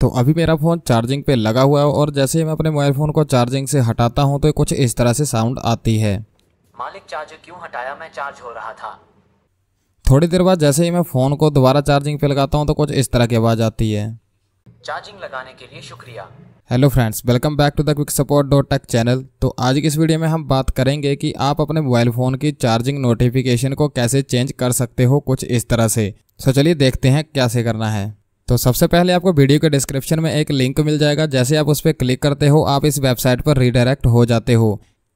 तो अभी मेरा फ़ोन चार्जिंग पे लगा हुआ है और जैसे ही मैं अपने मोबाइल फ़ोन को चार्जिंग से हटाता हूँ तो कुछ इस तरह से साउंड आती है मालिक चार्ज क्यों हटाया मैं चार्ज हो रहा था थोड़ी देर बाद जैसे ही मैं फ़ोन को दोबारा चार्जिंग पे लगाता हूँ तो कुछ इस तरह की आवाज़ आती है चार्जिंग लगाने के लिए शुक्रिया hello friends welcome back to the quick support dot tech channel तो आज की इस वीडियो में हम बात करेंगे कि आप अपने मोबाइल फ़ोन की चार्जिंग नोटिफिकेशन को कैसे चेंज कर सकते हो कुछ इस तरह से सो चलिए देखते हैं कैसे करना है तो सबसे पहले आपको वीडियो के डिस्क्रिप्शन में एक लिंक मिल जाएगा जैसे आप उस पर क्लिक करते हो आप इस वेबसाइट पर रिडायरेक्ट हो जाते हो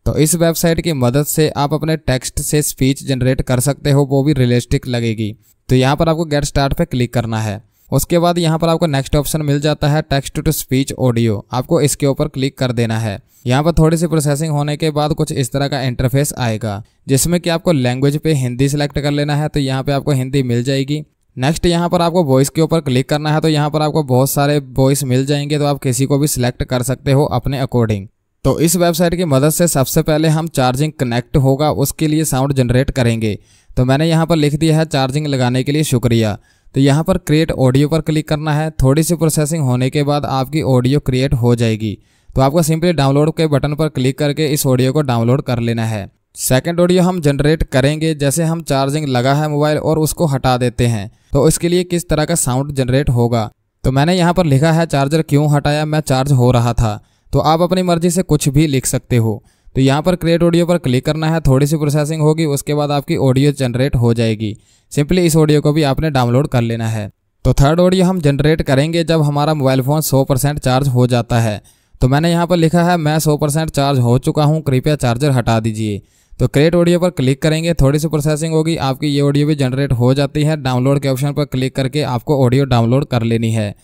तो इस वेबसाइट की मदद से आप अपने टेक्स्ट से स्पीच जनरेट कर सकते हो वो भी रियलिस्टिक लगेगी तो यहाँ पर आपको गेट स्टार्ट पर क्लिक करना है उसके बाद यहाँ पर आपको नेक्स्ट ऑप्शन मिल जाता है टेक्स्ट टू स्पीच ऑडियो आपको इसके ऊपर क्लिक कर देना है यहाँ पर थोड़ी सी प्रोसेसिंग होने के बाद कुछ इस तरह का इंटरफेस आएगा जिसमें कि आपको लैंग्वेज पे हिंदी सेलेक्ट कर लेना है तो यहाँ पे आपको हिंदी मिल जाएगी नेक्स्ट यहाँ पर आपको वॉइस के ऊपर क्लिक करना है तो यहाँ पर आपको बहुत सारे वॉइस मिल जाएंगे तो आप किसी को भी सिलेक्ट कर सकते हो अपने अकॉर्डिंग तो इस वेबसाइट की मदद से सबसे पहले हम चार्जिंग कनेक्ट होगा उसके लिए साउंड जनरेट करेंगे तो मैंने यहाँ पर लिख दिया है चार्जिंग लगाने के लिए शुक्रिया तो यहाँ पर क्रिएट ऑडियो पर क्लिक करना है थोड़ी सी प्रोसेसिंग होने के बाद आपकी ऑडियो क्रिएट हो जाएगी तो आपको सिंपली डाउनलोड के बटन पर क्लिक करके इस ऑडियो को डाउनलोड कर लेना है सेकेंड ऑडियो हम जनरेट करेंगे जैसे हम चार्जिंग लगा है मोबाइल और उसको हटा देते हैं तो इसके लिए किस तरह का साउंड जनरेट होगा तो मैंने यहाँ पर लिखा है चार्जर क्यों हटाया मैं चार्ज हो रहा था तो आप अपनी मर्जी से कुछ भी लिख सकते हो तो यहाँ पर क्रिएट ऑडियो पर क्लिक करना है थोड़ी सी प्रोसेसिंग होगी उसके बाद आपकी ऑडियो जनरेट हो जाएगी सिंपली इस ऑडियो को भी आपने डाउनलोड कर लेना है तो थर्ड ऑडियो हम जनरेट करेंगे जब हमारा मोबाइल फ़ोन 100% चार्ज हो जाता है तो मैंने यहाँ पर लिखा है मैं 100% चार्ज हो चुका हूँ कृपया चार्जर हटा दीजिए तो क्रिएट ऑडियो पर क्लिक करेंगे थोड़ी सी प्रोसेसिंग होगी आपकी ये ऑडियो भी जनरेट हो जाती है डाउनलोड के ऑप्शन पर क्लिक करके आपको ऑडियो डाउनलोड कर लेनी है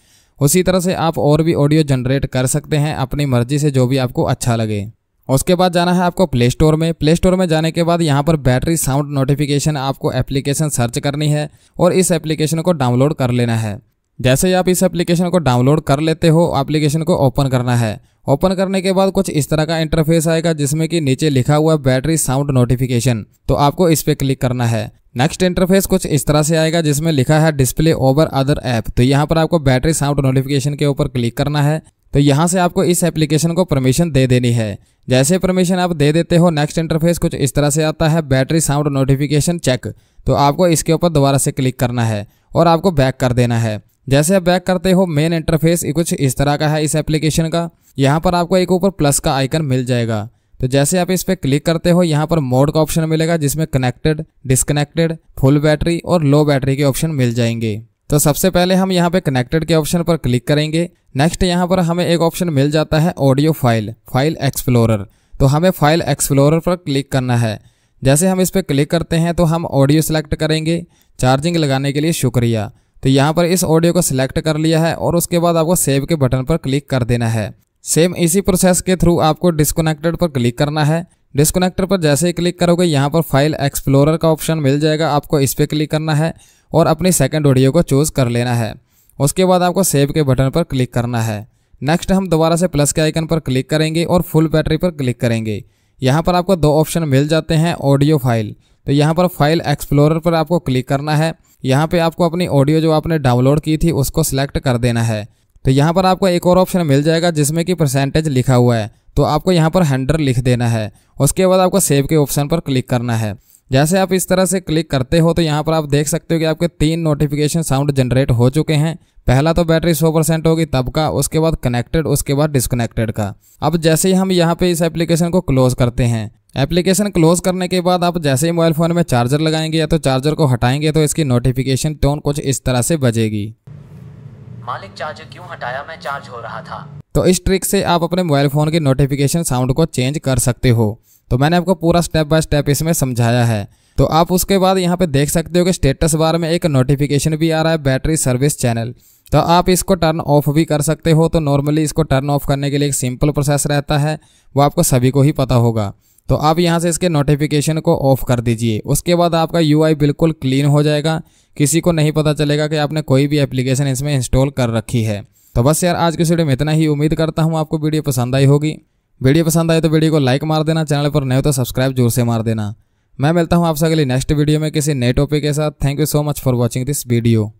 उसी तरह से आप और भी ऑडियो जनरेट कर सकते हैं अपनी मर्जी से जो भी आपको अच्छा लगे उसके बाद जाना है आपको प्ले स्टोर में प्ले स्टोर में जाने के बाद यहाँ पर बैटरी साउंड नोटिफिकेशन आपको एप्लीकेशन सर्च करनी है और इस एप्लीकेशन को डाउनलोड कर लेना है जैसे ही आप इस एप्लीकेशन को डाउनलोड कर लेते हो एप्लीकेशन को ओपन करना है ओपन करने के बाद कुछ इस तरह का इंटरफेस आएगा जिसमें कि नीचे लिखा हुआ है बैटरी साउंड नोटिफिकेशन तो आपको इस पर क्लिक करना है नेक्स्ट इंटरफेस कुछ इस तरह से आएगा जिसमें लिखा है डिस्प्ले ओवर अदर ऐप तो यहाँ पर आपको बैटरी साउंड नोटिफिकेशन के ऊपर क्लिक करना है तो यहाँ से आपको इस एप्लीकेशन को परमिशन दे देनी है जैसे परमिशन आप दे देते हो नेक्स्ट इंटरफेस कुछ इस तरह से आता है बैटरी साउंड नोटिफिकेशन चेक तो आपको इसके ऊपर दोबारा से क्लिक करना है और आपको बैक कर देना है जैसे आप बैक करते हो मेन इंटरफेस कुछ इस तरह का है इस एप्लीकेशन का यहाँ पर आपको एक ऊपर प्लस का आइकन मिल जाएगा तो जैसे आप इस पर क्लिक करते हो यहाँ पर मोड का ऑप्शन मिलेगा जिसमें कनेक्टेड डिसकनेक्टेड फुल बैटरी और लो बैटरी के ऑप्शन मिल जाएंगे तो सबसे पहले हम यहाँ पे कनेक्टेड के ऑप्शन पर क्लिक करेंगे नेक्स्ट यहाँ पर हमें एक ऑप्शन मिल जाता है ऑडियो फाइल फाइल एक्सप्लोरर तो हमें फाइल एक्सप्लोरर पर क्लिक करना है जैसे हम इस पर क्लिक करते हैं तो हम ऑडियो सेलेक्ट करेंगे चार्जिंग लगाने के लिए शुक्रिया तो यहाँ पर इस ऑडियो को सिलेक्ट कर लिया है और उसके बाद आपको सेव के बटन पर क्लिक कर देना है सेम इसी प्रोसेस के थ्रू आपको डिस्कोनेक्टेड पर क्लिक करना है डिस्कोनेक्टर पर जैसे ही क्लिक करोगे यहाँ पर फाइल एक्सप्लोरर का ऑप्शन मिल जाएगा आपको इस पर क्लिक करना है और अपनी सेकेंड ऑडियो को चूज़ कर लेना है उसके बाद आपको सेव के बटन पर क्लिक करना है नेक्स्ट हम दोबारा से प्लस के आइकन पर क्लिक करेंगे और फुल बैटरी पर क्लिक करेंगे यहाँ पर आपको दो ऑप्शन मिल जाते हैं ऑडियो फाइल तो यहाँ पर फाइल एक्सप्लोरर पर आपको क्लिक करना है यहाँ पे आपको अपनी ऑडियो जो आपने डाउनलोड की थी उसको सिलेक्ट कर देना है तो यहाँ पर आपको एक और ऑप्शन मिल जाएगा जिसमें कि परसेंटेज लिखा हुआ है तो आपको यहाँ पर हंड्रेड लिख देना है उसके बाद आपको सेव के ऑप्शन पर क्लिक करना है जैसे आप इस तरह से क्लिक करते हो तो यहाँ पर आप देख सकते हो कि आपके तीन नोटिफिकेशन साउंड जनरेट हो चुके हैं पहला तो बैटरी 100 परसेंट होगी तब का उसके बाद कनेक्टेड उसके बाद डिसकनेक्टेड का अब जैसे ही हम यहाँ पे इस एप्लीकेशन को क्लोज करते हैं एप्लीकेशन क्लोज करने के बाद आप जैसे ही मोबाइल फ़ोन में चार्जर लगाएंगे या तो चार्जर को हटाएंगे तो इसकी नोटिफिकेशन टोन कुछ इस तरह से बजेगी मालिक चार्जर क्यों हटाया मैं चार्ज हो रहा था तो इस ट्रिक से आप अपने मोबाइल फ़ोन की नोटिफिकेशन साउंड को चेंज कर सकते हो तो मैंने आपको पूरा स्टेप बाय स्टेप इसमें समझाया है तो आप उसके बाद यहाँ पे देख सकते हो कि स्टेटस बार में एक नोटिफिकेशन भी आ रहा है बैटरी सर्विस चैनल तो आप इसको टर्न ऑफ भी कर सकते हो तो नॉर्मली इसको टर्न ऑफ करने के लिए एक सिंपल प्रोसेस रहता है वो आपको सभी को ही पता होगा तो आप यहाँ से इसके नोटिफिकेशन को ऑफ कर दीजिए उसके बाद आपका यू बिल्कुल क्लीन हो जाएगा किसी को नहीं पता चलेगा कि आपने कोई भी एप्लीकेशन इसमें इंस्टॉल कर रखी है तो बस यार आज की वीडियो में इतना ही उम्मीद करता हूँ आपको वीडियो पसंद आई होगी वीडियो पसंद आए तो वीडियो को लाइक मार देना चैनल पर नए हो तो सब्सक्राइब जोर से मार देना मैं मिलता हूँ आपसे अगले नेक्स्ट वीडियो में किसी नए टॉपिक के साथ thank you so much for watching this video